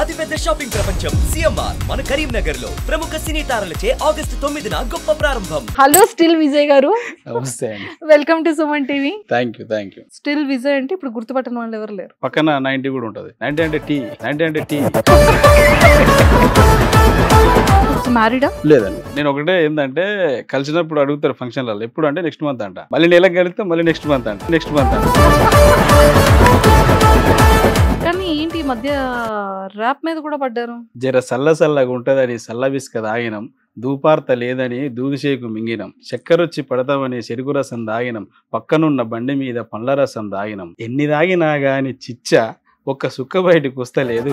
అతిపెద్ద షాపింగ్ ప్రపంచం సిఎంఆర్ మన కరీంనగర్ లో ప్రముఖ సినీ తారలచే ఆగస్టు తొమ్మిదిన గొప్ప ప్రారంభం హలో స్టిల్ విజయ్ గారు నమస్తే welcome to Suman TV thank you thank you still Vijay అంటే ఇప్పుడు గుర్తుపట్టిన వాళ్ళు ఎవరు లేరు పక్కన నైన్టీ కూడా ఉంటది నైన్టీ అంటే టీ నైన్టీ అంటే టీ లేదండి నేను ఒకటే ఏంటంటే కలిసినప్పుడు అడుగుతారు ఫంక్షన్లలో ఎప్పుడు అంటే నెక్స్ట్ మంత్ అంట మళ్ళీ నెలకు కలిస్తే మళ్ళీ నెక్స్ట్ మంత్ అంట నెక్స్ట్ మంత్ అంట ఏంటి మధ్య ర్యాప్ మీద కూడా పడ్డారు జర సల్ల సల్లగా ఉంటదని సల్ల విసుక తాగినాం దూపార్త లేదని దూదిసేకు మింగినం చక్కరొచ్చి పడతామని చెరుకు రసం దాగినం పక్కనున్న బండి మీద పండ్ల రసం దాగినం ఎన్ని దాగినా గాని చిచ్చ ఒక్క సుక్క బయటకు వస్తలేదు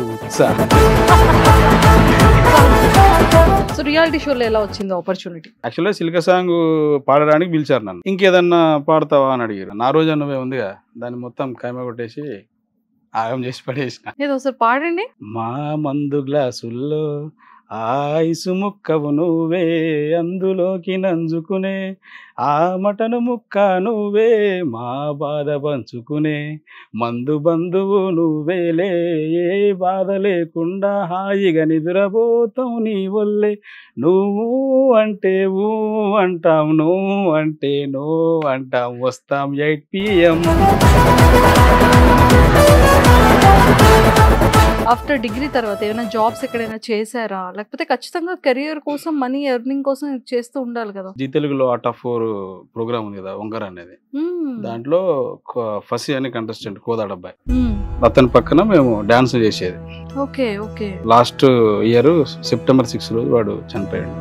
రియాలిటీ షోలో ఎలా వచ్చింది ఆపర్చునిటీ యాక్చువల్గా సిల్క సాంగ్ పాడడానికి పిలిచారు నన్ను ఇంకేదన్నా పాడతావా అని అడిగారు నా రోజు అన్నవే ఉందిగా దాన్ని మొత్తం కైమ కొట్టేసి ఆగం చేసి పడేసిన పాడండి మా మందు గ్లాసుల్లో ఆయుసు ముక్కవు నువ్వే అందులోకి నంజుకునే ఆ మటను ముక్క నువ్వే మా బాధ పంచుకునే మందు బంధువు నువ్వేలే ఏ బాధ లేకుండా హాయిగా నిద్రపోతావు నీ వల్లే నువ్వు అంటే ఊ అంటాం నువ్వు అంటే నో అంటాం వస్తాం ఎయిట్ పిఎం ఆఫ్టర్ డిగ్రీ తర్వాత ఏమైనా జాబ్స్ ఎక్కడైనా చేశారా లేకపోతే ఖచ్చితంగా కెరియర్ కోసం మనీ ఎర్నింగ్ కోసం చేస్తూ ఉండాలి కదా జీ తెలుగులో ఆ టఫ్ ఫోర్ ప్రోగ్రామ్ ఉంది కదా ఒంగర్ అనేది దాంట్లో ఫస్ట్ అనే కంటెస్టెంట్ కోదాడ అబ్బాయి అతని పక్కన మేము డాన్స్ చేసేది okay okay last year September six రోజు వాడు చనిపోయాడు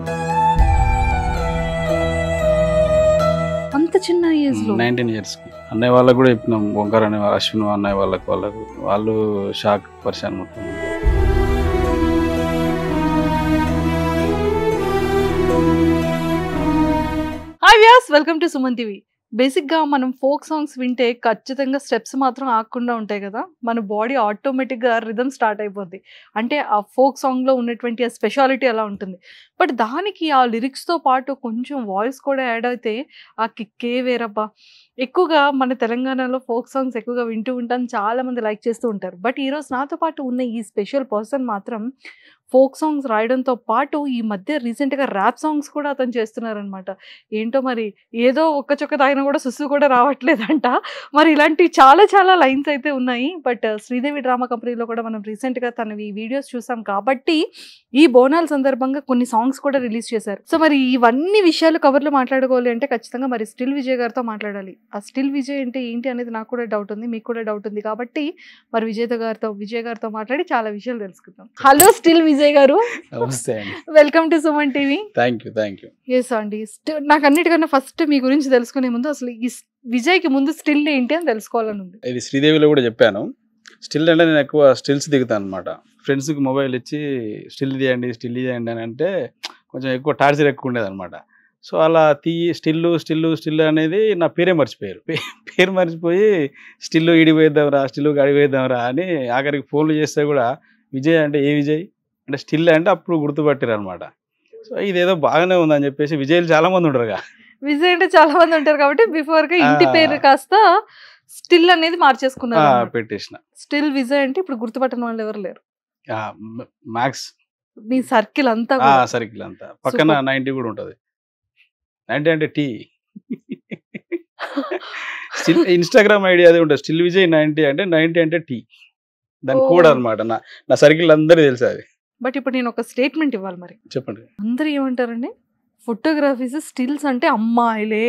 చిన్న ఏజ్ లో నైన్టీన్ ఇయర్స్ అన్నయ్య వాళ్ళకు కూడా చెప్పినాం ఓంకార్ అనే అశ్విన్ అన్నయ్య వాళ్ళకు వాళ్ళకు వాళ్ళు షాక్ పరిశాన్ మొత్తం hi Vyas welcome to Suman TV బేసిక్గా మనం ఫోక్ సాంగ్స్ వింటే ఖచ్చితంగా స్టెప్స్ మాత్రం ఆకుండా ఉంటాయి కదా మన బాడీ ఆటోమేటిక్గా రిధమ్ స్టార్ట్ అయిపోద్ది అంటే ఆ ఫోక్ సాంగ్లో ఉన్నటువంటి ఆ స్పెషాలిటీ అలా ఉంటుంది బట్ దానికి ఆ లిరిక్స్తో పాటు కొంచెం వాయిస్ కూడా యాడ్ అయితే ఆ కిక్కే వేరబ్బా ఎక్కువగా మన తెలంగాణలో ఫోక్ సాంగ్స్ ఎక్కువగా వింటూ ఉంటాను చాలామంది లైక్ చేస్తూ ఉంటారు బట్ ఈరోజు నాతో పాటు ఉన్న ఈ స్పెషల్ పర్సన్ మాత్రం ఫోక్ సాంగ్స్ రాయడంతో పాటు ఈ మధ్య రీసెంట్గా ర్యాప్ సాంగ్స్ కూడా అతను చేస్తున్నారనమాట ఏంటో మరి ఏదో ఒక్క చొక్క తాగిన కూడా సుస్సు కూడా రావట్లేదంట మరి ఇలాంటి చాలా చాలా లైన్స్ అయితే ఉన్నాయి బట్ శ్రీదేవి డ్రామా కంపెనీలో కూడా మనం రీసెంట్గా తనవి వీడియోస్ చూసాం కాబట్టి ఈ బోనాల సందర్భంగా కొన్ని సాంగ్స్ కూడా రిలీజ్ చేశారు సో మరి ఇవన్నీ విషయాలు కవర్లో మాట్లాడుకోవాలి అంటే ఖచ్చితంగా మరి స్టిల్ విజయ్ గారితో మాట్లాడాలి ఆ స్టిల్ విజయ్ అంటే ఏంటి అనేది నాకు కూడా డౌట్ ఉంది మీకు కూడా డౌట్ ఉంది కాబట్టి మరి విజేత గారితో విజయ్ గారితో మాట్లాడి చాలా విషయాలు తెలుసుకుందాం హలో స్టిల్ విజయ్ విజయ్ గారు welcome to Suman TV thank you thank you yes అండి నాకు అన్నిటికన్నా ఫస్ట్ మీ గురించి తెలుసుకునే ముందు అసలు ఈ విజయ్కి ముందు స్టిల్ ఏంటి అని తెలుసుకోవాలని ఉంది ఇది శ్రీదేవిలో కూడా చెప్పాను స్టిల్ అంటే నేను ఎక్కువ స్టిల్స్ దిగుతాను అనమాట ఫ్రెండ్స్కి మొబైల్ ఇచ్చి స్టిల్ తీయండి స్టిల్ తీయండి అని అంటే కొంచెం ఎక్కువ టార్చర్ ఎక్కువ ఉండేది అనమాట సో అలా తీ స్టిల్లు స్టిల్లు స్టిల్ అనేది నా పేరే మర్చిపోయారు పేరు మర్చిపోయి స్టిల్ ఇడిపోయిద్దాంరా స్టిల్ అడిపోయిద్దాంరా అని ఆఖరికి ఫోన్లు చేస్తే కూడా విజయ్ అంటే ఏ విజయ్ అంటే స్టిల్ అంటే అప్పుడు గుర్తుపట్టారు అనమాట సో ఇదేదో బాగానే ఉందని చెప్పేసి విజయ్లు చాలా మంది ఉంటారు విజయ్ అంటే చాలా మంది ఉంటారు కాబట్టి బిఫోర్ గా ఇంటి పేరు కాస్త స్టిల్ అనేది మార్చేసుకున్నా పెట్టేసిన స్టిల్ విజయ్ అంటే ఇప్పుడు గుర్తుపట్టని వాళ్ళు ఎవరు లేరు మ్యాక్స్ మీ సర్కిల్ అంతా సర్కిల్ అంతా పక్కన నైన్టీ కూడా ఉంటది నైన్టీ అంటే టీ స్టిల్ ఇన్స్టాగ్రామ్ ఐడి అది ఉంటుంది స్టిల్ విజయ్ నైన్టీ అంటే నైన్టీ అంటే టీ దాని కూడా అనమాట నా నా సర్కిల్ అందరూ తెలుసు అది బట్ ఇప్పుడు నేను ఒక స్టేట్మెంట్ ఇవ్వాలి మరి చెప్పండి అందరూ ఏమంటారండి ఫోటోగ్రఫీస్ స్టిల్స్ అంటే అమ్మాయిలే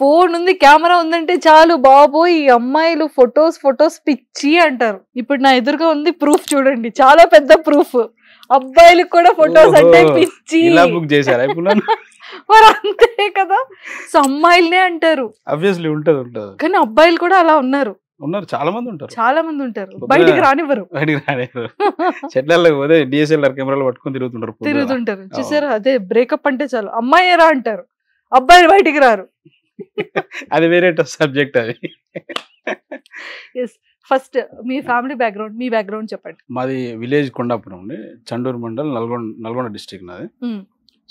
ఫోన్ ఉంది కెమెరా ఉందంటే చాలు బాబు ఈ అమ్మాయిలు ఫొటోస్ ఫొటోస్ పిచ్చి అంటారు ఇప్పుడు నా ఎదురుగా ఉంది ప్రూఫ్ చూడండి చాలా పెద్ద ప్రూఫ్ అబ్బాయిలకు కూడా ఫొటోస్ అంటే పిచ్చి మరి అంతే కదా సో అమ్మాయిలనే అంటారు కానీ అబ్బాయిలు కూడా అలా ఉన్నారు ఉన్నారు చాలా మంది ఉంటారు చాలా మంది ఉంటారు బయటికి రానివ్వరు బయటికి రానివ్వరు చెట్లలో పోతే డిఎస్ఎల్ఆర్ కెమెరాలు పట్టుకొని తిరుగుతుంటారు తిరుగుతుంటారు చూసారు అదే బ్రేకప్ అంటే చాలు అమ్మాయి రా అంటారు అబ్బాయి బయటికి రారు అది వేరే సబ్జెక్ట్ అది ఫస్ట్ మీ ఫ్యామిలీ బ్యాక్గ్రౌండ్ మీ బ్యాక్గ్రౌండ్ చెప్పండి మాది విలేజ్ కొండాపురం అండి చండూరు మండలం నల్గొండ నల్గొండ డిస్ట్రిక్ట్ నాది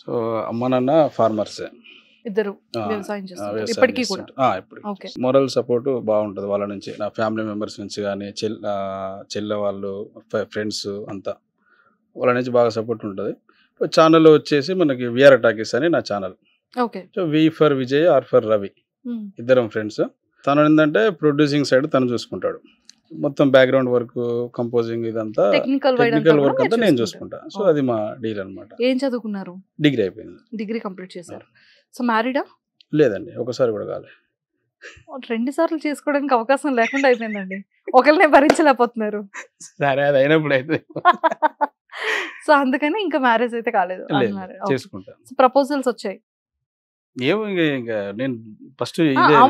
సో అమ్మ నాన్న ఫార్మర్స్ ఇద్దరు వ్యవసాయం చేస్తారు ఇప్పటికీ కూడా మొరల్ సపోర్ట్ బాగుంటుంది వాళ్ళ నుంచి నా ఫ్యామిలీ మెంబర్స్ నుంచి కానీ చెల్ల వాళ్ళు ఫ్రెండ్స్ అంతా వాళ్ళ నుంచి బాగా సపోర్ట్ ఉంటుంది ఛానల్ వచ్చేసి మనకి విఆర్ టాకీస్ అని నా channel so V for Vijay R for Ravi ఇద్దరం ఫ్రెండ్స్ తను ఏంటంటే ప్రొడ్యూసింగ్ సైడ్ తను చూసుకుంటాడు మొత్తం బ్యాక్గ్రౌండ్ వర్క్ కంపోజింగ్ ఇదంతా టెక్నికల్ వర్క్ అంతా నేను చూసుకుంటా సో అది మా డీల్ అనమాట ఏం చదువుకున్నారు డిగ్రీ అయిపోయింది డిగ్రీ కంప్లీట్ చేశారు సో మ్యారీడా లేదండి ఒకసారి కూడా కాలేదు రెండు సార్లు చేసుకోవడానికి అవకాశం లేకుండా అయిపోయిందండి ఒకరినే భరించలేకపోతున్నారు సరే అది అయినప్పుడు అయితే సో అందుకని ఇంకా మ్యారేజ్ అయితే కాలేదు చేసుకుంటా ప్రపోజల్స్ వచ్చాయి ఏమో ఇంకా నేను ఫస్ట్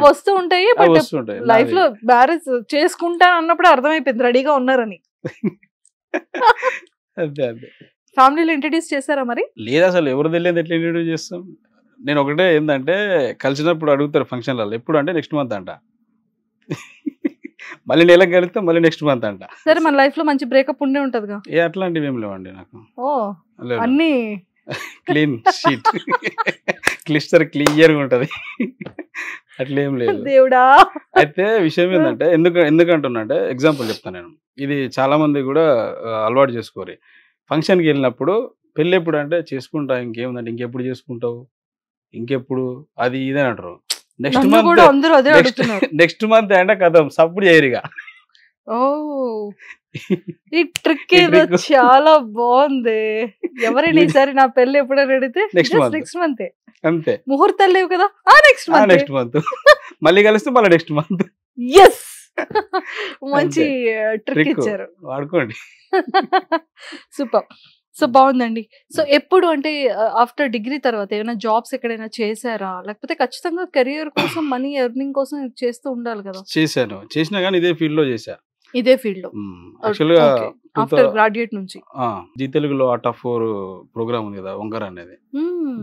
వస్తూ ఉంటాయి లైఫ్ లో మ్యారేజ్ చేసుకుంటా అన్నప్పుడు అర్థమైపోయింది రెడీగా ఉన్నారని ఫ్యామిలీలో ఇంట్రడ్యూస్ చేశారా మరి లేదు అసలు ఎవరు తెలియదు ఎట్లా ఇంట్రడ్యూస్ చేస్తాం నేను ఒకటే ఏంటంటే కలిసినప్పుడు అడుగుతారు ఫంక్షన్లలో ఎప్పుడు అంటే నెక్స్ట్ మంత్ అంట మళ్ళీ నెల కలిస్తే మళ్ళీ నెక్స్ట్ మంత్ అంట సరే మన లైఫ్ లో మంచి బ్రేకప్ ఉండే ఉంటదిగా ఏ అట్లాంటివి ఏం లేవండి నాకు అన్ని క్లీన్ షీట్ క్లిస్టర్ క్లియర్ గా ఉంటది అట్లేం లేదు దేవుడా అయితే విషయం ఏంటంటే ఎందుకు ఎందుకంటున్నా అంటే ఎగ్జాంపుల్ చెప్తాను నేను ఇది చాలా మంది కూడా అలవాటు చేసుకోరు ఫంక్షన్కి వెళ్ళినప్పుడు పెళ్ళి ఎప్పుడు అంటే చేసుకుంటా ఇంకేముందంటే ఇంకెప్పుడు చేసుకుంటావు ఇంకెప్పుడు అది ఇది అని అంటారు next month next month and కథం సప్పుడు చేయరుగా ఓ ఈ ట్రిక్ ఏదో చాలా బాగుంది ఎవరైనా ఈసారి నా పెళ్లి ఎప్పుడైనా అడిగితే నెక్స్ట్ మంత్ అంతే ముహూర్తాలు లేవు కదా ఆ నెక్స్ట్ మంత్ నెక్స్ట్ మంత్ మళ్ళీ కలిస్తే మళ్ళీ నెక్స్ట్ మంత్ ఎస్ మంచి ట్రిక్ uh, ఇచ్చారు వాడుకోండి సూపర్ సో బాగుందండి సో ఎప్పుడు అంటే ఆఫ్టర్ డిగ్రీ తర్వాత ఏమైనా జాబ్స్ ఎక్కడైనా చేశారా లేకపోతే ఖచ్చితంగా కెరియర్ కోసం మనీ ఎర్నింగ్ కోసం చేస్తూ ఉండాలి కదా చేశాను చేసినా కానీ ఇదే ఫీల్డ్ లో చేశా ఇదే ఫీల్డ్ లో ఆఫ్టర్ గ్రాడ్యుయేట్ నుంచి జీ తెలుగులో ఆర్ట్ ఆఫ్ ఫోర్ ప్రోగ్రామ్ ఉంది కదా ఒంగర్ అనేది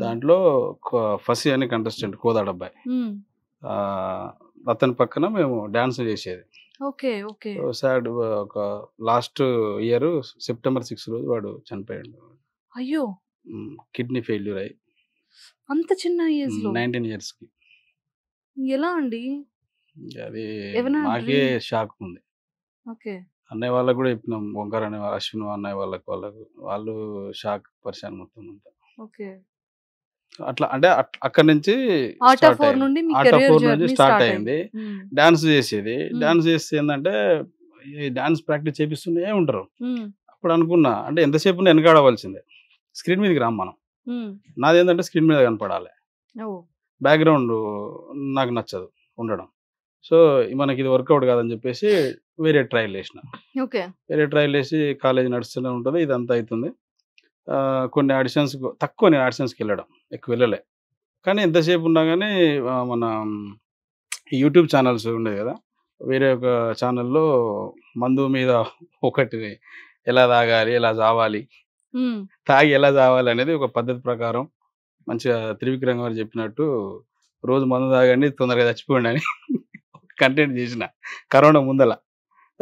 దాంట్లో ఫస్ట్ అనే కంటెస్టెంట్ కోదాడబ్బాయి అతని పక్కన మేము డాన్స్ చేసేది ఓకే ఓకే సాడ్ ఒక లాస్ట్ ఇయర్ సెప్టెంబర్ సిక్స్ రోజు వాడు చనిపోయాడు అయ్యో కిడ్నీ ఫెయిల్యూర్ అయ్యి అంత చిన్న ఏజ్ లో నైన్టీన్ ఇయర్స్ కి ఎలా అండి అది నాకే షాక్ ఉంది ఓకే అన్నయ్య వాళ్ళకు కూడా చెప్పినాం ఓంకార్ అనే అశ్విన్ అన్నయ్య వాళ్ళకి వాళ్ళకు వాళ్ళు షాక్ పరిశాన్ మొత్తం అంతా ఓకే అట్లా అంటే అక్కడ నుంచి ఆటో ఫోర్ నుంచి స్టార్ట్ అయింది డాన్స్ hmm. చేసేది డాన్స్ hmm. చేస్తే ఏంటంటే డాన్స్ ప్రాక్టీస్ చేపిస్తూనే ఉంటారు hmm. అప్పుడు అనుకున్నా అంటే ఎంతసేపు వెనకాడవలసిందే స్క్రీన్ మీదకి రామ్ మనం ఏంటంటే స్క్రీన్ మీద కనపడాలి బ్యాక్గ్రౌండ్ నాకు నచ్చదు ఉండడం సో మనకి ఇది వర్కౌట్ కాదని చెప్పేసి వేరే ట్రయల్ వేసిన వేరే ట్రయల్ వేసి కాలేజ్ నడుస్తూనే ఉంటుంది ఇదంతా అవుతుంది కొన్ని ఆడిషన్స్ తక్కువ నేను ఆడిషన్స్కి వెళ్ళడం ఎక్కువ వెళ్ళలే కానీ ఎంతసేపు ఉన్నా కానీ మన యూట్యూబ్ ఛానల్స్ ఉండే కదా వేరే ఒక ఛానల్లో మందు మీద ఒకటిని ఎలా తాగాలి ఎలా చావాలి తాగి ఎలా చావాలి అనేది ఒక పద్ధతి ప్రకారం మంచిగా త్రివిక్రమ్ గారు చెప్పినట్టు రోజు మందు తాగండి తొందరగా చచ్చిపోండి అని కంటెంట్ చేసిన కరోనా ముందల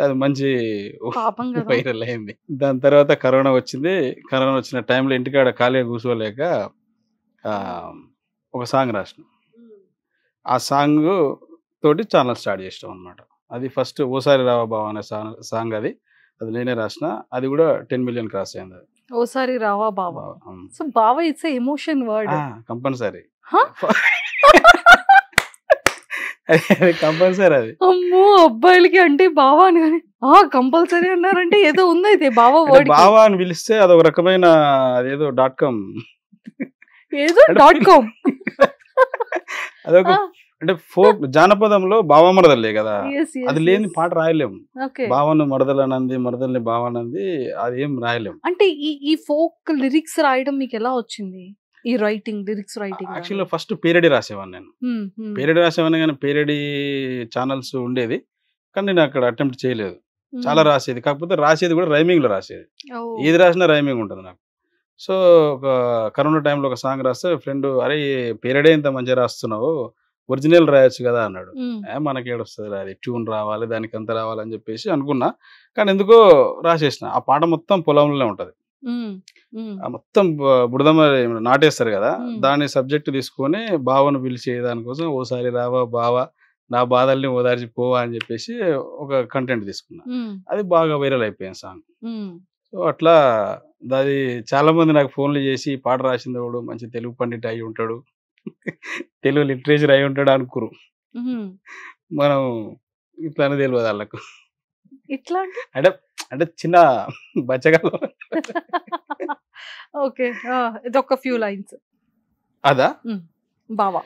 అది మంచి వైరల్ అయింది దాని తర్వాత కరోనా వచ్చింది కరోనా వచ్చిన టైంలో ఇంటికాడ ఖాళీగా కూర్చోలేక ఒక సాంగ్ రాసిన ఆ సాంగ్ తోటి ఛానల్ స్టార్ట్ చేసాం అనమాట అది ఫస్ట్ ఓసారి రావాబావ అనే సాంగ్ అది అది నేనే రాసిన అది కూడా టెన్ మిలియన్ క్రాస్ అయింది అది ఓసారి రావా బావా so it's emotion word compulsory compulsory అది అమ్మో అబ్బాయిలకి అంటే బావా అని కానీ ఆ కంపల్సరీ అన్నారంటే ఏదో ఉంది అయితే బావా వర్డ్ బావా అని పిలిస్తే అదొక రకమైన అదేదో డాట్ కామ్ ఏదో డాట్ కామ్ అదొక అంటే ఫోక్ జానపదంలో భావ మరదలే కదా అది లేని పాట రాయలేము భావను మరదలనంది మరదల్ని భావనంది అది ఏం రాయలేము అంటే ఈ ఈ ఫోక్ లిరిక్స్ రాయడం మీకు ఎలా వచ్చింది ఈ writing lyrics writing actually first parody రాసేవాడిని నేను పేరడి రాసేవాడిని కానీ పేరడి ఛానల్స్ ఉండేది కానీ నేను అక్కడ అటెంప్ట్ చేయలేదు చాలా రాసేది కాకపోతే రాసేది కూడా రైమింగ్ లో రాసేది ఏది రాసినా రైమింగ్ ఉంటుంది నాకు సో ఒక కరోనా టైంలో ఒక సాంగ్ రాస్తే ఫ్రెండ్ అరే పేరడే ఇంత మంచిగా రాస్తున్నావు ఒరిజినల్ రాయొచ్చు కదా అన్నాడు మనకి ఏడొస్తుంది అది ట్యూన్ రావాలి దానికి అంత అని చెప్పేసి అనుకున్నా కానీ ఎందుకో రాసేసిన ఆ పాట మొత్తం పొలంలోనే ఉంటది మొత్తం బుడదమ్మ నాటేస్తారు కదా దాని సబ్జెక్ట్ తీసుకొని బావను పిలిచే దానికోసం ఓసారి రావా బావా నా బాధల్ని ఓదార్చి పోవా అని చెప్పేసి ఒక కంటెంట్ తీసుకున్నా అది బాగా వైరల్ అయిపోయింది సాంగ్ సో అట్లా దాది చాలామంది నాకు ఫోన్లు చేసి పాట రాసింది వాడు మంచి తెలుగు పండిట్ అయి ఉంటాడు తెలుగు లిటరేచర్ అయి ఉంటాడు అనుకురు మనం ఇట్లానే తెలియదు వాళ్ళకు ఇట్లా అంటే అంటే చిన్న బచ్చగా ఓకే ఇది ఒక ఫ్యూ లైన్స్ అదా బావా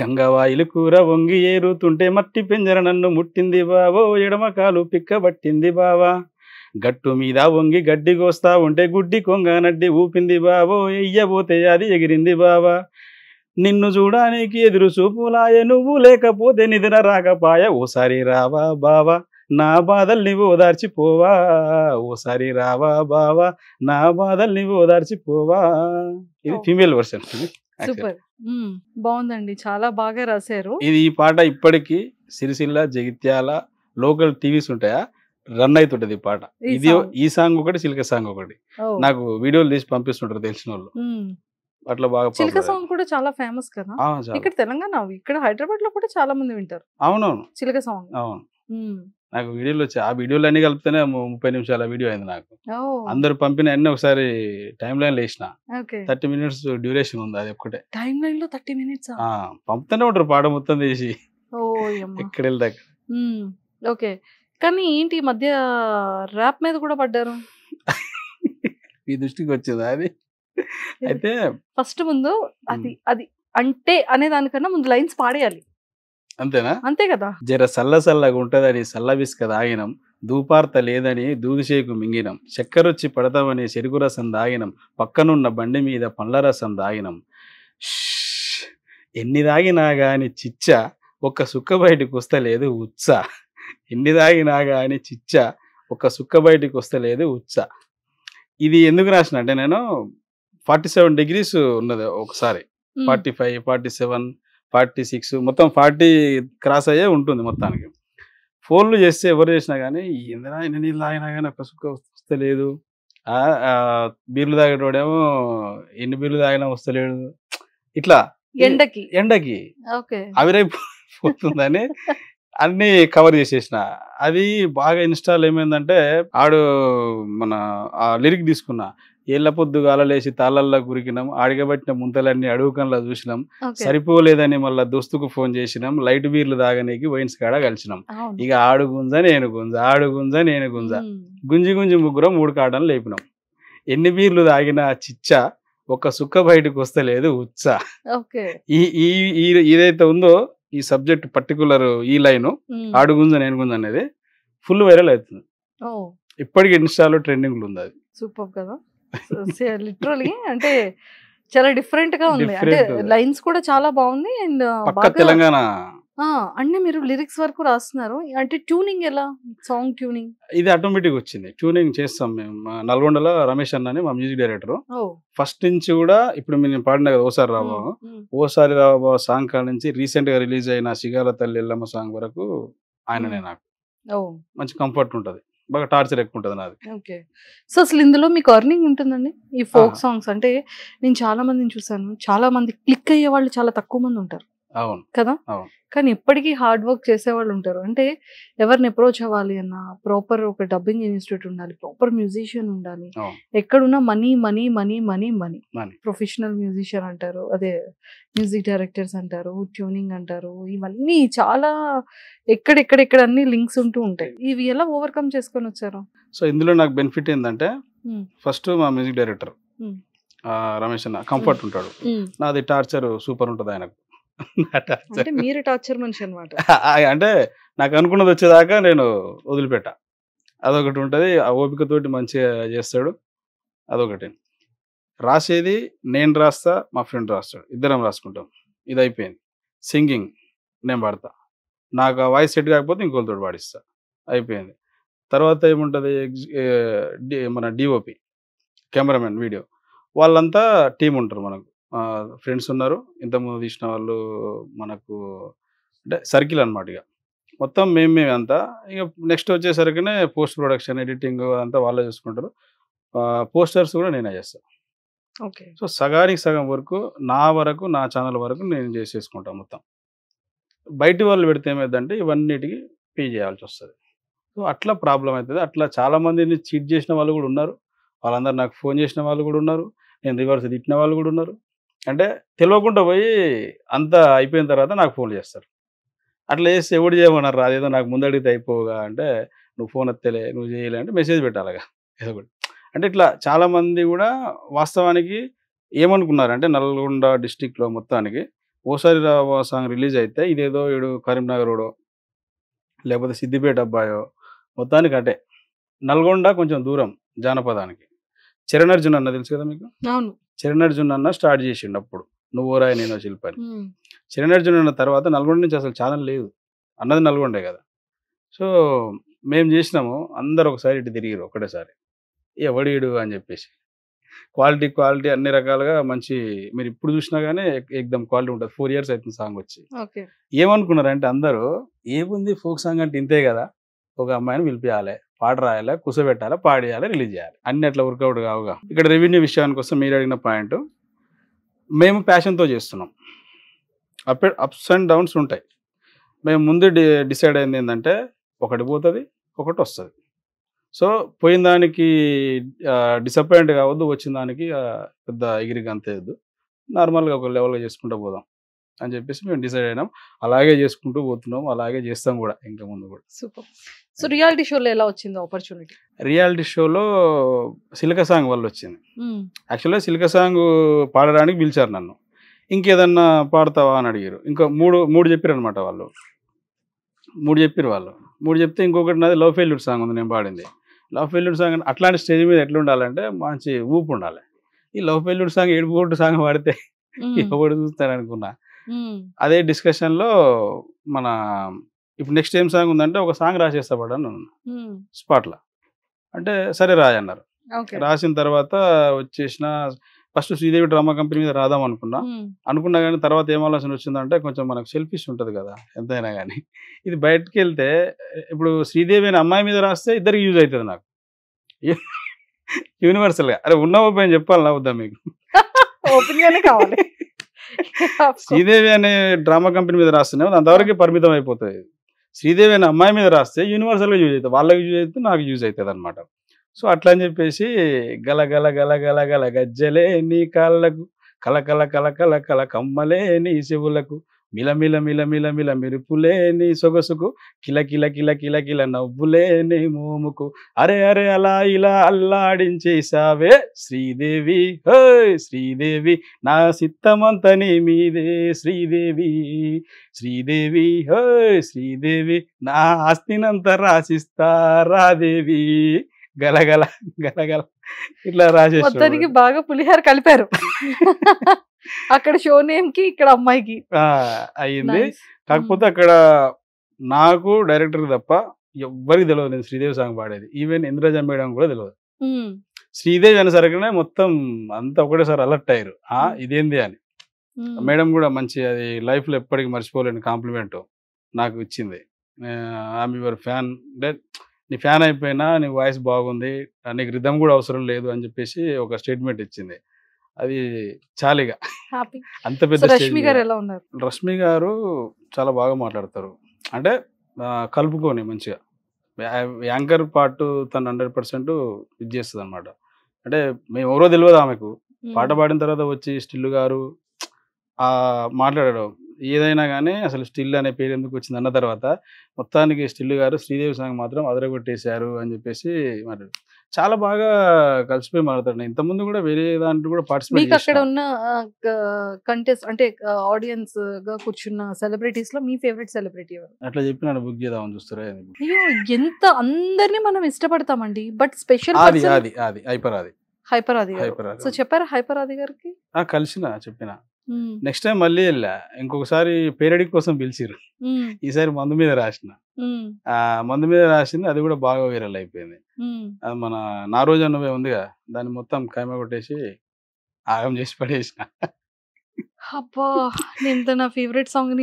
గంగవాయిలు కూర వంగి ఏరుతుంటే మట్టి పింజర నన్ను ముట్టింది బావో ఎడమ కాలు పిక్కబట్టింది బావా గట్టు మీద వంగి గడ్డి కోస్తా ఉంటే గుడ్డి కొంగ నడ్డి ఊపింది బావో ఎయ్యబోతే అది ఎగిరింది బావా నిన్ను చూడడానికి ఎదురు చూపులాయ నువ్వు లేకపోతే నిద్ర రాకపాయ ఓసారి రావా బావా నా బాధల్ని ఓదార్చిపోవా ఓసారి రావా బావా నా బాధల్ని ఓదార్చిపోవా ఇది ఫిమేల్ వర్షన్ సూపర్ బాగుందండి చాలా బాగా రాశారు ఇది ఈ పాట ఇప్పటికీ సిరిసిల్ల జగిత్యాల లోకల్ టీవీస్ ఉంటాయా రన్ అవుతుంటది పాట ఇది ఈ సాంగ్ ఒకటి చిలక సాంగ్ ఒకటి నాకు వీడియోలు తీసి పంపిస్తుంటారు తెలిసిన వాళ్ళు అట్లా బాగా చిలక సాంగ్ కూడా చాలా ఫేమస్ కదా ఇక్కడ తెలంగాణ ఇక్కడ హైదరాబాద్ లో కూడా చాలా మంది వింటారు అవునవును చిలక సాంగ్ అవును నాకు వీడియోలు వచ్చాయి ఆ వీడియోలు అన్ని కలిపితేనే ముప్పై నిమిషాల వీడియో అయింది నాకు అందరు పంపిన అన్ని ఒకసారి టైం లైన్ లేసిన థర్టీ మినిట్స్ డ్యూరేషన్ ఉంది అది ఒక్కటే టైం లైన్ లో థర్టీ మినిట్స్ పంపుతూనే ఉంటారు పాట మొత్తం తీసి ఇక్కడ ఎక్కడ వెళ్దాక ఓకే కానీ ఏంటి మధ్య ర్యాప్ మీద కూడా పడ్డారు ఈ దృష్టికి వచ్చేదా అది అయితే ఫస్ట్ ముందు అది అది అంటే అనే దానికన్నా ముందు లైన్స్ పాడేయాలి అంతేనా అంతే కదా జర సల్ల సల్లగా ఉంటదని సల్ల విసుక తాగినం దూపార్త లేదని దూదిసేకు మింగినం చక్కరొచ్చి పడతామని చెరుకు రసం దాగినం పక్కనున్న బండి మీద పండ్ల రసం దాగినం ఎన్ని దాగినా గాని చిచ్చ ఒక్క సుక్క బయటకు వస్తలేదు ఉత్సా ఎన్ని తాగినా కానీ చిచ్చ ఒక సుక్క బయటికి వస్తలేదు ఉచ్చ ఇది ఎందుకు రాసిన అంటే నేను ఫార్టీ సెవెన్ డిగ్రీస్ ఉన్నది ఒకసారి forty five forty seven forty six మొత్తం ఫార్టీ క్రాస్ అయ్యే ఉంటుంది మొత్తానికి ఫోన్లు చేస్తే ఎవరు చేసినా కానీ ఎందునా ఎన్ని నీళ్ళు తాగినా కానీ ఒక సుక్క వస్తలేదు బీర్లు తాగేటోడేమో ఎన్ని బీర్లు తాగినా వస్తలేదు ఇట్లా ఎండకి ఎండకి అవిరైపోతుందని అన్ని కవర్ చేసేసిన అది బాగా ఇన్స్టాల్ ఏమైందంటే ఆడు మన ఆ లిరిక్ తీసుకున్నా ఏళ్ళ పొద్దు గాలలేసి తాళల్లో గురికినాం అడగబెట్టిన ముంతలన్నీ అడుగుకంలా చూసినాం సరిపోలేదని మళ్ళీ దోస్తుకు ఫోన్ చేసినాం లైట్ బీర్లు తాగనీకి వైన్స్ కాడ కలిసినాం ఇక ఆడు గుంజ నేను గుంజ ఆడు గుంజ నేను గుంజ గుంజి గుంజి ముగ్గురం మూడు కాడని లేపినాం ఎన్ని బీర్లు తాగినా చిచ్చ ఒక సుక్క బయటకు వస్తలేదు ఉచ్చ ఈ ఇదైతే ఉందో ఈ సబ్జెక్ట్ పర్టికులర్ ఈ లైన్ ఆడు గుంజ నేను గుంజ అనేది ఫుల్ వైరల్ అవుతుంది ఇప్పటికి ఇన్స్టాలో ట్రెండింగ్ ఉంది అది సూపర్ కదా లిటరలీ అంటే చాలా డిఫరెంట్ గా ఉంది అంటే లైన్స్ కూడా చాలా బాగుంది అండ్ తెలంగాణ అంటే మీరు లిరిక్స్ వరకు రాస్తున్నారు అంటే ట్యూనింగ్ ఎలా సాంగ్ ట్యూనింగ్ ఇది ఆటోమేటిక్ వచ్చింది ట్యూనింగ్ చేస్తాం మేము నల్గొండలో రమేష్ అన్న మా మ్యూజిక్ డైరెక్టర్ ఫస్ట్ నుంచి కూడా ఇప్పుడు నేను పాడిన కదా ఓసారి రాబాబు ఓసారి రాబాబు సాంగ్ కాడ నుంచి రీసెంట్ గా రిలీజ్ అయిన సిగాల తల్లి ఎల్లమ్మ సాంగ్ వరకు ఆయననే నాకు మంచి కంఫర్ట్ ఉంటది బాగా టార్చర్ ఎక్కువ ఉంటుంది నాది ఓకే సో అసలు ఇందులో మీకు అర్నింగ్ ఉంటుందండి ఈ ఫోక్ సాంగ్స్ అంటే నేను చాలా మందిని చూసాను చాలా మంది క్లిక్ అయ్యే వాళ్ళు చాలా తక్కువ మంది ఉంటారు కదా కానీ ఇప్పటికీ హార్డ్ వర్క్ చేసేవాళ్ళు ఉంటారు అంటే ఎవరిని అప్రోచ్ అవ్వాలి అన్న ప్రాపర్ ఒక డబ్బింగ్ ఇన్స్టిట్యూట్ ఉండాలి ప్రాపర్ మ్యూజిషియన్ ఉండాలి ఎక్కడున్నా money money money money money professional musician అంటారు అదే మ్యూజిక్ డైరెక్టర్స్ అంటారు ట్యూనింగ్ అంటారు ఇవన్నీ చాలా ఎక్కడెక్కడెక్కడ అన్ని లింక్స్ ఉంటూ ఉంటాయి ఇవి ఎలా ఓవర్కమ్ చేసుకొని వచ్చారు సో ఇందులో నాకు బెనిఫిట్ ఏంటంటే ఫస్ట్ మా మ్యూజిక్ డైరెక్టర్ రమేష్ అన్న కంఫర్ట్ ఉంటాడు నాది టార్చర్ సూపర్ ఉంటుంది ఆయనకు అంటే మీరు టార్చర్ మనిషి అనమాట అంటే నాకు అనుకున్నది వచ్చేదాకా నేను వదిలిపెట్టా అదొకటి ఉంటుంది ఆ ఓపికతోటి మంచిగా చేస్తాడు అదొకటి రాసేది నేను రాస్తా మా ఫ్రెండ్ రాస్తాడు ఇద్దరం రాసుకుంటాం ఇది అయిపోయింది సింగింగ్ నేను పాడతా నాకు ఆ వాయిస్ సెట్ కాకపోతే ఇంకోళ్ళతో పాడిస్తా అయిపోయింది తర్వాత ఏముంటుంది మన డిఓపి కెమెరామెన్ వీడియో వాళ్ళంతా టీం ఉంటారు మనకు ఫ్రెండ్స్ ఉన్నారు ఇంతకుముందు తీసిన వాళ్ళు మనకు అంటే సర్కిల్ అనమాట ఇక మొత్తం మేము మేము అంతా ఇక నెక్స్ట్ వచ్చేసరికినే పోస్ట్ ప్రొడక్షన్ ఎడిటింగ్ అంతా వాళ్ళే చూసుకుంటారు పోస్టర్స్ కూడా నేనే చేస్తాను ఓకే సో సగానికి సగం వరకు నా వరకు నా ఛానల్ వరకు నేను చేసేసుకుంటాను మొత్తం బయటి వాళ్ళు పెడితే ఏమైందంటే ఇవన్నిటికి పే చేయాల్సి వస్తుంది సో అట్లా ప్రాబ్లం అవుతుంది అట్లా చాలామందిని చీట్ చేసిన వాళ్ళు కూడా ఉన్నారు వాళ్ళందరూ నాకు ఫోన్ చేసిన వాళ్ళు కూడా ఉన్నారు నేను రివర్స్ తిట్టిన వాళ్ళు కూడా ఉన్నారు అంటే తెలియకుండా పోయి అంతా అయిపోయిన తర్వాత నాకు ఫోన్ చేస్తారు అట్లా చేసి ఎవడు చేయమన్నారు అదేదో నాకు ముందు అడిగితే అయిపోగా అంటే నువ్వు ఫోన్ ఎత్తలే నువ్వు చేయలే అంటే మెసేజ్ పెట్టాలగా ఏదో అంటే ఇట్లా చాలామంది కూడా వాస్తవానికి ఏమనుకున్నారంటే నల్గొండ డిస్టిక్లో మొత్తానికి ఓసారి రావా సాంగ్ రిలీజ్ అయితే ఇదేదో కరీంనగర్ కరీంనగరోడో లేకపోతే సిద్దిపేట అబ్బాయో మొత్తానికి అటే నల్గొండ కొంచెం దూరం జానపదానికి చిరణార్జున్ అన్న తెలుసు కదా మీకు అవును చిరణార్జున్ అన్న స్టార్ట్ చేసిండు అప్పుడు నువ్వురా నేను శిల్ప అని చిరణార్జున్ అన్న తర్వాత నల్గొండ నుంచి అసలు ఛానల్ లేదు అన్నది నల్గొండే కదా సో మేము చేసినాము అందరు ఒకసారి ఇటు తిరిగిరు ఒకటేసారి ఎవడీడు అని చెప్పేసి క్వాలిటీ క్వాలిటీ అన్ని రకాలుగా మంచి మీరు ఇప్పుడు చూసినా కానీ ఎక్దమ్ క్వాలిటీ ఉంటుంది ఫోర్ ఇయర్స్ అవుతుంది సాంగ్ వచ్చి ఏమనుకున్నారంటే అందరూ ఏముంది ఫోక్ సాంగ్ అంటే ఇంతే కదా ఒక అమ్మాయిని పిలిపియాలి పాట రాయాలా కుసబెట్టాలా పాడేయాలా రిలీజ్ చేయాలి అన్ని అట్లా వర్కౌట్ కావుగా ఇక్కడ రెవెన్యూ విషయానికి వస్తే మీరు అడిగిన పాయింట్ మేము ప్యాషన్తో చేస్తున్నాం అప్ అప్స్ అండ్ డౌన్స్ ఉంటాయి మేము ముందు డిసైడ్ అయింది ఏంటంటే ఒకటి పోతుంది ఒకటి వస్తుంది సో పోయిన దానికి డిసప్పాయింట్ కావద్దు వచ్చిన దానికి పెద్ద ఎగిరిగా అంతేయద్దు నార్మల్గా ఒక లెవెల్లో చేసుకుంటూ పోదాం అని చెప్పేసి మేము డిసైడ్ అయినాం అలాగే చేసుకుంటూ పోతున్నాం అలాగే చేస్తాం కూడా ఇంకా ముందు కూడా సూపర్ సో రియాలిటీ షోలో ఎలా వచ్చింది ఆపర్చునిటీ రియాలిటీ షోలో సిలిక సాంగ్ వల్ల వచ్చింది యాక్చువల్గా hmm. సిలిక సాంగ్ పాడడానికి పిలిచారు నన్ను ఇంకేదన్నా పాడతావా అని అడిగారు ఇంకా మూడు మూడు చెప్పారు అనమాట వాళ్ళు మూడు చెప్పారు వాళ్ళు మూడు చెప్తే ఇంకొకటి నాది లవ్ ఫెయిల్యూర్ సాంగ్ ఉంది నేను పాడింది లవ్ ఫెయిల్యూర్ సాంగ్ అట్లాంటి స్టేజ్ మీద ఎట్లా ఉండాలంటే మంచి ఊపు ఉండాలి ఈ లవ్ ఫెయిల్యూర్ సాంగ్ ఏడుపుగొట్టు సాంగ్ పాడితే hmm. ఎవడు చూస్తారనుకున్నా hmm. అదే డిస్కషన్లో మన ఇప్పుడు నెక్స్ట్ ఏం సాంగ్ ఉందంటే ఒక సాంగ్ రాసేస్తా పడ లా అంటే సరే రాయ అన్నారు రాసిన తర్వాత వచ్చేసిన ఫస్ట్ శ్రీదేవి డ్రామా కంపెనీ మీద రాదాం అనుకున్నా అనుకున్నా కానీ తర్వాత ఏం ఆలోచన వచ్చిందంటే కొంచెం మనకు సెల్ఫిష్ ఉంటుంది కదా ఎంతైనా కానీ ఇది బయటకు వెళ్తే ఇప్పుడు శ్రీదేవి అని అమ్మాయి మీద రాస్తే ఇద్దరికి యూజ్ అవుతుంది నాకు యూనివర్సల్గా అరే ఉన్నా ఓపెన్ చెప్పాలి నా వద్దా మీకు కావాలి శ్రీదేవి అనే డ్రామా కంపెనీ మీద రాస్తున్నాం అంతవరకు పరిమితం అయిపోతుంది శ్రీదేవి అనే అమ్మాయి మీద రాస్తే యూనివర్సల్గా యూజ్ అవుతుంది వాళ్ళకి యూజ్ అవుతుంది నాకు యూజ్ అవుతుంది అనమాట సో అట్లా అని చెప్పేసి గల గల గల గల గల గజ్జలే నీ కాళ్ళకు కలకల కలకల కల కమ్మలే నీ శివులకు మిలమిల మిలమిల మిల మెరుపులేని సొగసుకు కిల కిల కిల కిల కిల నవ్వులేని మోముకు అరే అరే అలా ఇలా అల్లాడించేసావే శ్రీదేవి హోయ్ శ్రీదేవి నా సిత్తమంతని మీదే శ్రీదేవి శ్రీదేవి హోయ్ శ్రీదేవి నా ఆస్తినంత రాసిస్తారాదేవి గలగల గలగల ఇట్లా రాసేసి మొత్తానికి బాగా పులిహార కలిపారు అక్కడ షో నేమ్ కి ఇక్కడ అమ్మాయికి అయింది కాకపోతే అక్కడ నాకు డైరెక్టర్ తప్ప ఎవ్వరికి తెలియదు నేను శ్రీదేవి సాంగ్ పాడేది ఈవెన్ ఇంద్రజ మేడం కూడా తెలియదు శ్రీదేవి అనేసరికనే మొత్తం అంతా ఒకటేసారి అలర్ట్ అయ్యారు ఆ ఇదేంది అని మేడం కూడా మంచి అది లైఫ్ లో ఎప్పటికీ మర్చిపోలేని కాంప్లిమెంట్ నాకు ఇచ్చింది ఐఎమ్ యువర్ ఫ్యాన్ అంటే నీ ఫ్యాన్ అయిపోయినా నీ వాయిస్ బాగుంది నీకు రిధం కూడా అవసరం లేదు అని చెప్పేసి ఒక స్టేట్మెంట్ ఇచ్చింది అది చాలిగా అంత పెద్ద రష్మి గారు చాలా బాగా మాట్లాడతారు అంటే కలుపుకొని మంచిగా యాంకర్ పార్ట్ తను హండ్రెడ్ పర్సెంట్ ఇది చేస్తుంది అనమాట అంటే మేము ఎవరో తెలియదు ఆమెకు పాట పాడిన తర్వాత వచ్చి స్టిల్ గారు మాట్లాడడం ఏదైనా కానీ అసలు స్టిల్ అనే పేరు ఎందుకు వచ్చింది అన్న తర్వాత మొత్తానికి స్టిల్ గారు శ్రీదేవి సాంగ్ మాత్రం అదరగొట్టేశారు అని చెప్పేసి మరి చాలా బాగా కలిసిపోయి మాట్లాడతాడు ఇంతకుముందు కూడా వేరే దాంట్లో కూడా పార్టిసిపేట్ అక్కడ ఉన్న కంటెస్ట్ అంటే ఆడియన్స్ గా కూర్చున్న సెలబ్రిటీస్ లో మీ ఫేవరెట్ సెలబ్రిటీ అట్లా చెప్పి నన్ను బుక్ చేద్దామని చూస్తారా అయ్యో ఎంత అందరినీ మనం ఇష్టపడతామండి బట్ స్పెషల్ అది అది అది హైపర్ అది హైపర్ అది సో చెప్పారా హైపర్ అది గారికి కలిసిన చెప్పిన నెక్స్ట్ టైం మళ్ళీ వెళ్ళా ఇంకొకసారి పేరడి కోసం పిలిచిరు ఈసారి మందు మీద రాసిన మందు మీద రాసింది అది కూడా బాగా వైరల్ అయిపోయింది అది మన నా రోజు అన్నవే ఉందిగా దాన్ని మొత్తం కైమ కొట్టేసి ఆగం చేసి పడేసిన ఫేవరెట్ సాంగ్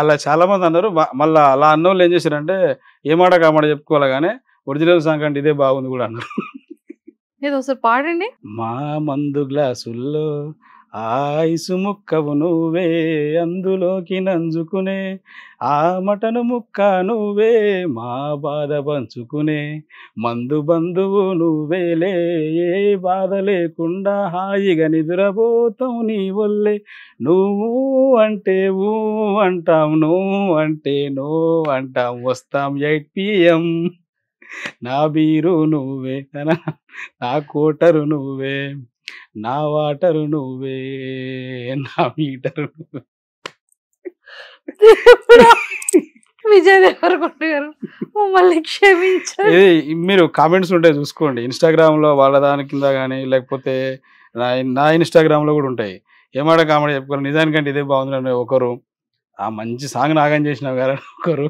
అలా చాలా మంది అన్నారు మళ్ళీ అలా అన్నోళ్ళు ఏం చేశారంటే ఏమాట కామాట చెప్పుకోవాలి కానీ ఒరిజినల్ సాంగ్ అంటే ఇదే బాగుంది కూడా అన్నారు పాడండి మా మందు గ్లాసుల్లో ఆయుసు ముక్కవు నువ్వే అందులోకి నంజుకునే ఆ మటను ముక్క నువ్వే మా బాధ పంచుకునే మందు బంధువు నువ్వేలే ఏ బాధ లేకుండా హాయిగా నిద్రపోతావు నీ వల్లే నువ్వు అంటే ఊ అంటాం నువ్వు అంటే నో అంటాం వస్తాం ఎయిట్ పిఎం నా బీరు నువ్వే నా కోటరు నువ్వే నా వాటరు నువ్వే నా మీటరు మీరు కామెంట్స్ ఉంటాయి చూసుకోండి ఇన్స్టాగ్రామ్ లో వాళ్ళ దాని కింద కానీ లేకపోతే నా నా ఇన్స్టాగ్రామ్ లో కూడా ఉంటాయి ఏమాట కామెడీ చెప్పుకోవాలి నిజానికంటే ఇదే బాగుంది ఒకరు ఆ మంచి సాంగ్ నాగం చేసినావు గారు ఒకరు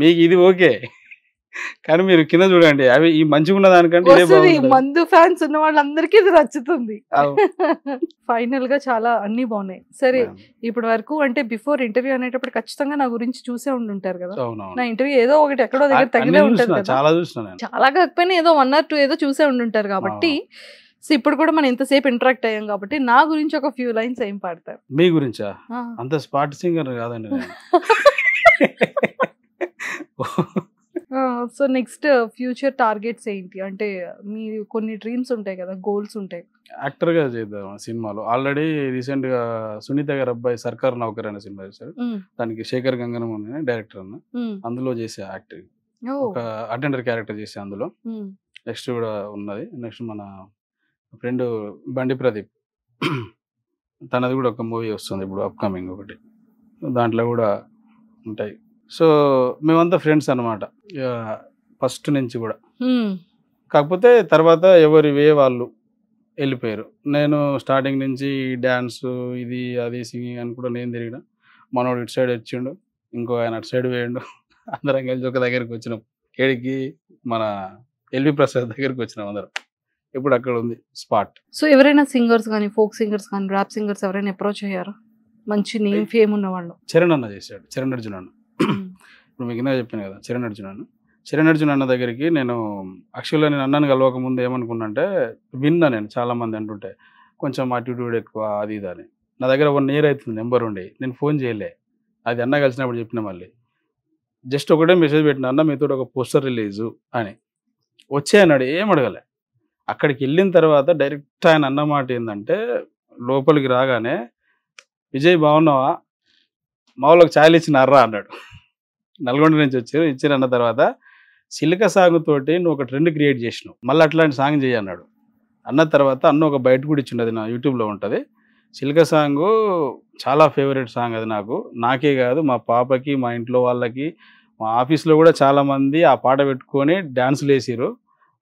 మీకు ఇది ఓకే కానీ మీరు కింద చూడండి అవి ఈ మంచిగా ఉన్న దానికంటే మందు ఫ్యాన్స్ ఉన్న వాళ్ళందరికీ ఇది నచ్చుతుంది ఫైనల్ గా చాలా అన్ని బాగున్నాయి సరే ఇప్పటి వరకు అంటే బిఫోర్ ఇంటర్వ్యూ అనేటప్పుడు ఖచ్చితంగా నా గురించి చూసే ఉండుంటారు కదా నా ఇంటర్వ్యూ ఏదో ఒకటి ఎక్కడో దగ్గర తగ్గి ఉంటుంది చాలా చాలా కాకపోయినా ఏదో వన్ ఆర్ టూ ఏదో చూసే ఉండుంటారు కాబట్టి సో ఇప్పుడు కూడా మనం ఎంతసేపు ఇంటరాక్ట్ అయ్యాం కాబట్టి నా గురించి ఒక ఫ్యూ లైన్స్ ఏం పాడతారు మీ గురించా అంత స్పాట్ సింగర్ కాదండి సో నెక్స్ట్ ఫ్యూచర్ టార్గెట్స్ ఏంటి అంటే మీ కొన్ని డ్రీమ్స్ ఉంటాయి కదా గోల్స్ ఉంటాయి యాక్టర్గా చేద్దాం సినిమాలో ఆల్రెడీ రీసెంట్గా సునీత గారు అబ్బాయి సర్కార్ నౌకర్ అనే సినిమా చేశారు దానికి శేఖర్ గంగనం అనే డైరెక్టర్ అన్న అందులో చేసే యాక్టర్ ఒక అటెండర్ క్యారెక్టర్ చేసే అందులో నెక్స్ట్ కూడా ఉన్నది నెక్స్ట్ మన ఫ్రెండ్ బండి ప్రదీప్ తనది కూడా ఒక మూవీ వస్తుంది ఇప్పుడు అప్కమింగ్ ఒకటి దాంట్లో కూడా ఉంటాయి సో మేమంతా ఫ్రెండ్స్ అనమాట ఫస్ట్ నుంచి కూడా కాకపోతే తర్వాత ఎవరి వే వాళ్ళు వెళ్ళిపోయారు నేను స్టార్టింగ్ నుంచి డ్యాన్స్ ఇది అది సింగింగ్ అని కూడా నేను తిరిగిన మనోడు ఇటు సైడ్ వచ్చిండు ఇంకో ఆయన అటు సైడ్ వేయండు అందరం కలిసి ఒక దగ్గరికి వచ్చినాం ఏడికి మన ఎల్వి ప్రసాద్ దగ్గరికి వచ్చినాం అందరం ఇప్పుడు అక్కడ ఉంది స్పాట్ సో ఎవరైనా సింగర్స్ కానీ ఫోక్ సింగర్స్ కానీ ర్యాప్ సింగర్స్ ఎవరైనా అప్రోచ్ అయ్యారు మంచి నేమ్ ఫేమ్ ఉన్న వాళ్ళు చరణ్ అన్న చేశాడు చరణ్ అర్జున్ అన్న ఇప్పుడు మీకు ఇందాక చెప్పాను కదా చిరణ్ అర్జునను చిరణ్ అర్జున్ అన్న దగ్గరికి నేను యాక్చువల్గా నేను అన్నాను కలవక ముందు అంటే విన్నా నేను చాలామంది అంటుంటే కొంచెం అటిట్యూడ్ ఎక్కువ అది ఇది అని నా దగ్గర వన్ ఇయర్ అవుతుంది నెంబర్ ఉండి నేను ఫోన్ చేయలే అది అన్న కలిసినప్పుడు చెప్పిన మళ్ళీ జస్ట్ ఒకటే మెసేజ్ పెట్టిన అన్న మీతో ఒక పోస్టర్ రిలీజు అని వచ్చే అన్నాడు ఏం అడగలే అక్కడికి వెళ్ళిన తర్వాత డైరెక్ట్ ఆయన అన్నమాట ఏంటంటే లోపలికి రాగానే విజయ్ బాగున్నావా మా వాళ్ళకి ఛాయలు అర్రా అన్నాడు నల్గొండ నుంచి వచ్చారు ఇచ్చారన్న తర్వాత సిలిక సాంగ్ తోటి నువ్వు ఒక ట్రెండ్ క్రియేట్ చేసినావు మళ్ళీ అట్లాంటి సాంగ్ చేయన్నాడు అన్న తర్వాత అన్న ఒక బయట కూడా ఇచ్చినది నా యూట్యూబ్లో ఉంటుంది సిలిక సాంగ్ చాలా ఫేవరెట్ సాంగ్ అది నాకు నాకే కాదు మా పాపకి మా ఇంట్లో వాళ్ళకి మా ఆఫీస్లో కూడా చాలామంది ఆ పాట పెట్టుకొని డ్యాన్సులు వేసారు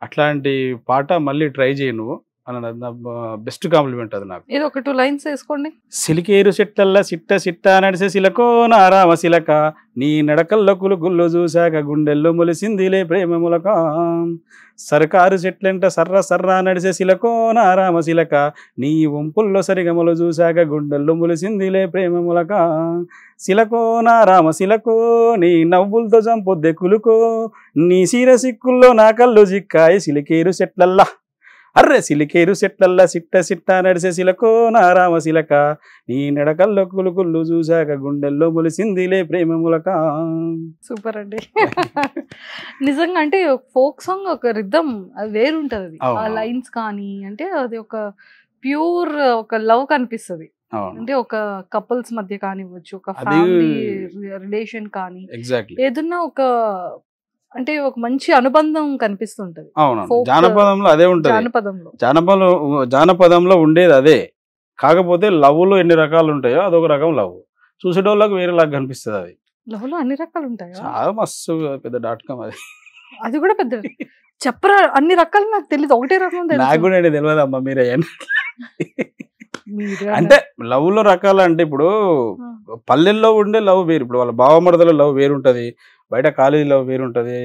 అట్లాంటి పాట మళ్ళీ ట్రై చేయి నువ్వు బెస్ట్ కాంప్లిమెంట్ అది నాకు ఇది ఒక టూ లైన్స్ వేసుకోండి సిలికేరు సిట్టల్ల సిట్ట సిట్ట నడిసే సిలకో నారామ సిలక నీ నడకల్లో గుళ్ళు చూశాక గుండెల్లో ములిసిందిలే ప్రేమ ములక సర్కారు చెట్లంట సర్ర సర్రా నడిసే శిలకో నారామ శిలక నీ వంపుల్లో సరిగమలు చూశాక గుండెల్లో ములిసిందిలే ప్రేమ ములక శిలకో నారామ శిలకో నీ నవ్వులతో చంపొద్దె కులుకో నీ సీర సిక్కుల్లో నా కళ్ళు జిక్కాయి సిలికేరు చెట్లల్లా అర్రె సిలికేరు సెట్లల్లా సిట్ట సిట్ట నడిసే సిలకో నారామ సిలక నీ నడకల్లో కుళ్ళు చూశాక గుండెల్లో ములిసిందిలే ప్రేమ ములక సూపర్ అండి నిజంగా అంటే ఫోక్ సాంగ్ ఒక రిద్దం అది వేరుంటది అది ఆ లైన్స్ కానీ అంటే అది ఒక ప్యూర్ ఒక లవ్ కనిపిస్తుంది అంటే ఒక కపుల్స్ మధ్య కానివ్వచ్చు ఒక ఫ్యామిలీ రిలేషన్ కానీ ఏదన్నా ఒక అంటే ఒక మంచి అనుబంధం కనిపిస్తుంటది అవును జానపదంలో అదే ఉంటుంది జానపదంలో జానపదం జానపదంలో ఉండేది అదే కాకపోతే లవ్ లో ఎన్ని రకాలు ఉంటాయో అదొక రకం లవ్ చూసేటోళ్ళకి వేరే లాగా కనిపిస్తుంది అది లవ్ లో అన్ని రకాలు ఉంటాయి చాలా మస్తు పెద్ద డాట్ కామ్ అది అది కూడా పెద్ద చెప్పరా అన్ని రకాలు నాకు తెలియదు ఒకటే రకం నాకు కూడా తెలియదు అమ్మా మీరే అంటే లవ్ లో రకాలు అంటే ఇప్పుడు పల్లెల్లో ఉండే లవ్ వేరు ఇప్పుడు వాళ్ళ బావమరదల లవ్ వేరుంటది బయట కాలేజీ లవ్ వేరుంటుంది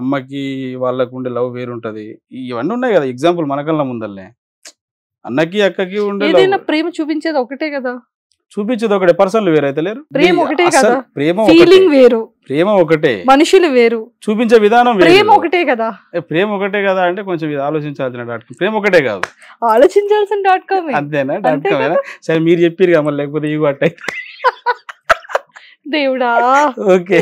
అమ్మకి వాళ్ళకు ఉండే లవ్ వేరుంటుంది ఇవన్నీ ఉన్నాయి కదా ఎగ్జాంపుల్ మనకల్లా ముందల్లే అన్నకి అక్కకి ఉండే ప్రేమ చూపించేది ఒకటే కదా చూపించేది ఒకటే పర్సన్లు అయితే లేరు ప్రేమ ఒకటే కదా ప్రేమ ఫీలింగ్ వేరు ప్రేమ ఒకటే మనుషులు వేరు చూపించే విధానం ప్రేమ ఒకటే కదా ప్రేమ ఒకటే కదా అంటే కొంచెం ఆలోచించాల్సిన డాట్ కామ్ ప్రేమ ఒకటే కాదు ఆలోచించాల్సిన డాట్ కామ్ అంతేనా డాట్ కామ్ సరే మీరు చెప్పారు కదా మళ్ళీ లేకపోతే ఇవి అట్టయితే దేవుడా ఓకే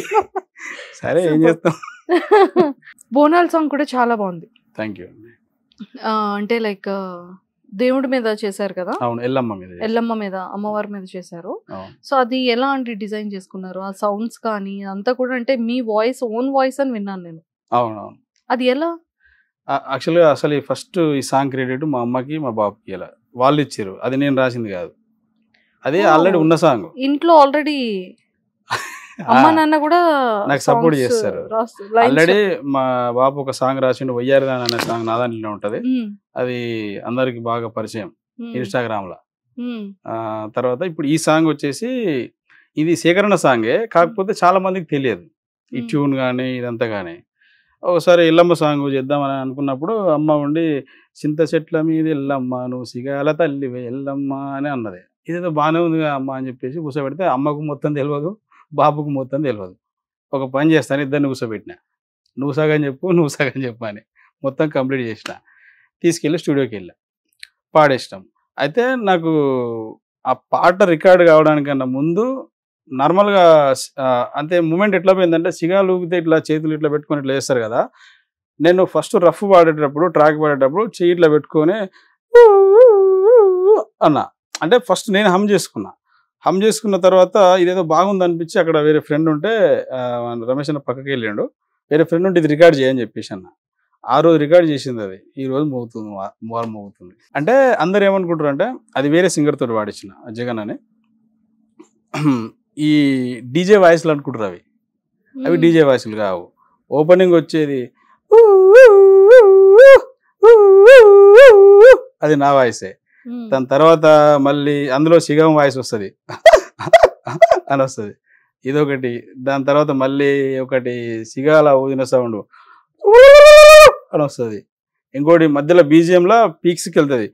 సరే ఏం చేస్తాం బోనాల్ సాంగ్ కూడా చాలా బాగుంది థ్యాంక్ యూ అంటే లైక్ దేవుడి మీద చేశారు కదా అవును ఎల్లమ్మ మీద ఎల్లమ్మ మీద అమ్మవారి మీద చేశారు సో అది ఎలా అంటే డిజైన్ చేసుకున్నారు ఆ సౌండ్స్ కానీ అంతా కూడా అంటే మీ వాయిస్ ఓన్ వాయిస్ అని విన్నాను నేను అవునవును అది ఎలా యాక్చువల్గా అసలు ఈ ఫస్ట్ ఈ సాంగ్ క్రెడిట్ మా అమ్మకి మా బాబుకి ఎలా వాళ్ళు ఇచ్చారు అది నేను రాసింది కాదు అదే ఆల్రెడీ ఉన్న సాంగ్ ఇంట్లో ఆల్రెడీ అమ్మ నాన్న కూడా నాకు సపోర్ట్ చేస్తారు ఆల్రెడీ మా బాబు ఒక సాంగ్ రాసిండు వయ్యారిదాన్ అనే సాంగ్ నాదానిలో ఉంటది అది అందరికి బాగా పరిచయం ఇన్స్టాగ్రామ్ లో తర్వాత ఇప్పుడు ఈ సాంగ్ వచ్చేసి ఇది సేకరణ సాంగే కాకపోతే చాలా మందికి తెలియదు ఈ ట్యూన్ కానీ ఇదంతా కానీ ఒకసారి ఎల్లమ్మ సాంగ్ చేద్దామని అనుకున్నప్పుడు అమ్మ ఉండి చింత చెట్ల మీద ఎల్లమ్మ నువ్వు సిగాల తల్లివే ఎల్లమ్మ అని అన్నది ఇదేదో బాగానే ఉందిగా అమ్మ అని చెప్పేసి కూర్చోబెడితే అమ్మకు మొత్తం తెలియదు బాబుకు మొత్తం తెలియదు ఒక పని చేస్తాను ఇద్దరు కూర్చోబెట్టిన నువ్వు సగం చెప్పు నువ్వు సగం చెప్పు అని మొత్తం కంప్లీట్ చేసిన తీసుకెళ్ళి స్టూడియోకి వెళ్ళా పాడేసినాం అయితే నాకు ఆ పాట రికార్డ్ కావడానికన్నా ముందు నార్మల్గా అంటే మూమెంట్ ఎట్లా పోయిందంటే సిగాలు ఊగితే ఇట్లా చేతులు ఇట్లా పెట్టుకొని ఇట్లా చేస్తారు కదా నేను ఫస్ట్ రఫ్ పాడేటప్పుడు ట్రాక్ పాడేటప్పుడు చెయ్యి ఇట్లా పెట్టుకొని అన్నా అంటే ఫస్ట్ నేను హమ్ చేసుకున్నా హమ్ చేసుకున్న తర్వాత ఇదేదో బాగుంది అనిపించి అక్కడ వేరే ఫ్రెండ్ ఉంటే రమేష్ అన్న పక్కకి వెళ్ళాడు వేరే ఫ్రెండ్ ఉంటే ఇది రికార్డ్ చేయని చెప్పేసి అన్న ఆ రోజు రికార్డ్ చేసింది అది ఈ రోజు మోగుతుంది మోర్ మోగుతుంది అంటే అందరు ఏమనుకుంటారు అంటే అది వేరే సింగర్ తోటి వాడిచ్చిన జగన్ అని ఈ డీజే వాయిస్లు అనుకుంటారు అవి అవి డీజే వాయిస్లు కావు ఓపెనింగ్ వచ్చేది అది నా వాయిసే దాని తర్వాత మళ్ళీ అందులో సిగం వాయిస్ వస్తుంది అని వస్తుంది ఇదొకటి దాని తర్వాత మళ్ళీ ఒకటి సిగాల ఊదిన సౌండ్ అని వస్తుంది ఇంకోటి మధ్యలో బీజిఎంలో పీక్స్కి వెళ్తుంది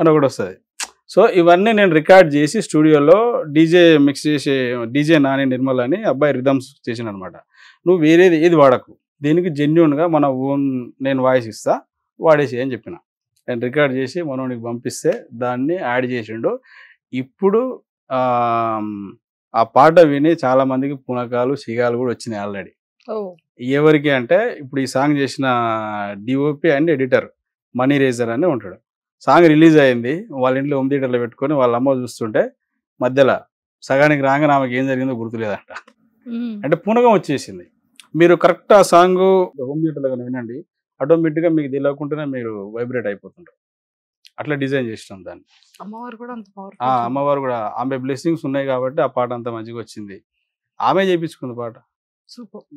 అని ఒకటి వస్తుంది సో ఇవన్నీ నేను రికార్డ్ చేసి స్టూడియోలో డీజే మిక్స్ చేసే డీజే నాని నిర్మల్ అని అబ్బాయి రిధమ్స్ చేసిన అనమాట నువ్వు వేరేది ఏది వాడకు దీనికి జెన్యున్గా మన ఓన్ నేను వాయిస్ ఇస్తా వాడేసి అని చెప్పిన అండ్ రికార్డ్ చేసి మనోనికి పంపిస్తే దాన్ని యాడ్ చేసిండు ఇప్పుడు ఆ పాట విని చాలా మందికి పునకాలు సిగాలు కూడా వచ్చినాయి ఆల్రెడీ ఎవరికి అంటే ఇప్పుడు ఈ సాంగ్ చేసిన DOP and editor Mani razor అని ఉంటాడు సాంగ్ రిలీజ్ అయింది వాళ్ళ ఇంట్లో హోమ్ థియేటర్లో పెట్టుకొని వాళ్ళ అమ్మ చూస్తుంటే మధ్యలో సగానికి రాగానే ఆమెకి ఏం జరిగిందో గుర్తులేదంట అంటే పునకం వచ్చేసింది మీరు కరెక్ట్ ఆ సాంగ్ హోమ్ థియేటర్లో కానీ వినండి ఆటోమేటిక్గా మీకు తెలియకుండానే మీరు వైబ్రేట్ అయిపోతుంటారు అట్లా డిజైన్ చేసినాం దాన్ని అమ్మవారు కూడా అంత అమ్మవారు కూడా ఆమె బ్లెస్సింగ్స్ ఉన్నాయి కాబట్టి ఆ పాట అంత మంచిగా వచ్చింది ఆమె చేయించుకుంది పాట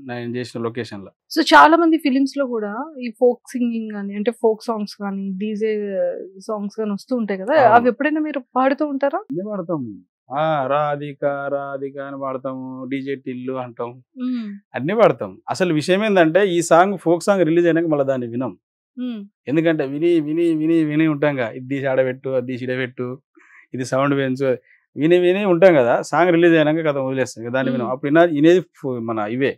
నేను లొకేషన్ లో సో చాలా మంది ఫిలిమ్స్ లో కూడా ఈ ఫోక్ సింగింగ్ కానీ అంటే ఫోక్ సాంగ్స్ కానీ డీజే సాంగ్స్ కానీ వస్తూ ఉంటాయి కదా అవి ఎప్పుడైనా మీరు పాడుతూ ఉంటారా ఆ రాధిక రాధిక అని పాడతాము డీజే టిల్లు అంటాం అన్ని పాడతాం అసలు విషయం ఏంటంటే ఈ సాంగ్ ఫోక్ సాంగ్ రిలీజ్ అయినాక మళ్ళీ దాన్ని వినం ఎందుకంటే విని విని విని విని ఉంటాంగా ఇది ఆడబెట్టు అది తీసి ఇడబెట్టు ఇది సౌండ్ పెంచు విని విని ఉంటాం కదా సాంగ్ రిలీజ్ అయినాక కథ వదిలేస్తాం దాన్ని వినం అప్పుడు వినేది మన ఇవే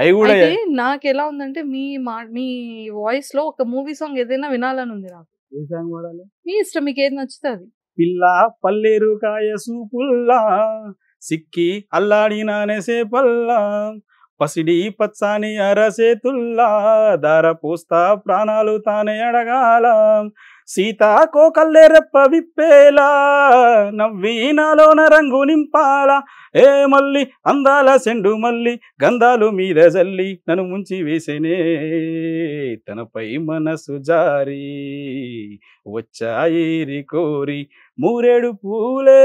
అవి కూడా నాకు ఎలా ఉందంటే మీ మా మీ వాయిస్ లో ఒక మూవీ సాంగ్ ఏదైనా వినాలని ఉంది నాకు ఏ సాంగ్ పాడాలి మీ ఇష్టం మీకు ఏది నచ్చుతుంది పిల్ల పల్లేరు కాయ సూపుల్లా సిక్కి అల్లాడినానే సేపల్లా పసిడి పచ్చాని అరసేతుల్లా దార పోస్తా ప్రాణాలు తానే అడగాల సీతా కోకల్లే రెప్ప విప్పేలా నాలో రంగు నింపాల ఏ మల్లి అందాల సెండు మల్లి గంధాలు మీద జల్లి నన్ను ముంచి వేసేనే తనపై మనసు జారి వచ్చాయి కోరి మూరేడు పూలే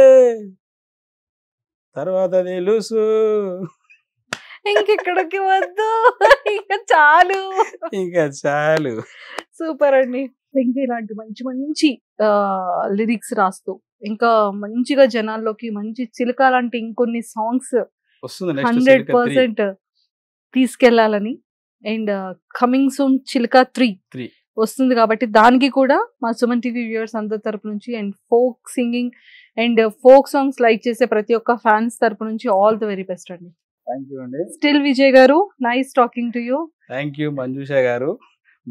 తర్వాత తెలుసు ఇంకెక్కడికి వద్దు ఇంకా చాలు ఇంకా చాలు సూపర్ అండి ఇంకా ఇలాంటి మంచి మంచి లిరిక్స్ రాస్తూ ఇంకా మంచిగా జనాల్లోకి మంచి చిలుక లాంటి ఇంకొన్ని సాంగ్స్ హండ్రెడ్ పర్సెంట్ తీసుకెళ్లాలని అండ్ కమింగ్ సూన్ చిలుక త్రీ త్రీ వస్తుంది కాబట్టి దానికి కూడా మా సుమన్ టీవీ వ్యూవర్స్ అందరి తరపు నుంచి and folk singing and folk songs like చేసే ప్రతి ఒక్క ఫ్యాన్స్ తరపు నుంచి ఆల్ ద వెరీ బెస్ట్ అండి స్టిల్ విజయ్ గారు nice talking to you thank you Manjusha గారు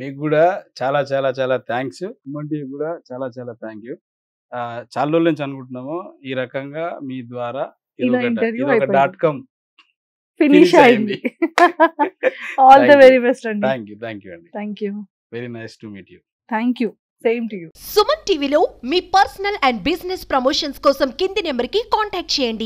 మీకు కూడా చాలా చాలా చాలా థ్యాంక్స్ సుమన్ టీవీ కూడా చాలా చాలా థ్యాంక్ యూ చాలా రోజుల నుంచి అనుకుంటున్నాము ఈ రకంగా మీ ద్వారా డాట్ కామ్ ఫినిష్ అయింది ఆల్ ద వెరీ బెస్ట్ అండి థ్యాంక్ యూ థ్యాంక్ యూ అండి thank you very nice to meet you thank you same to you Suman టీవీలో మీ పర్సనల్ అండ్ బిజినెస్ ప్రమోషన్స్ కోసం కింది నెంబర్ కి కాంటాక్ట్ చేయండి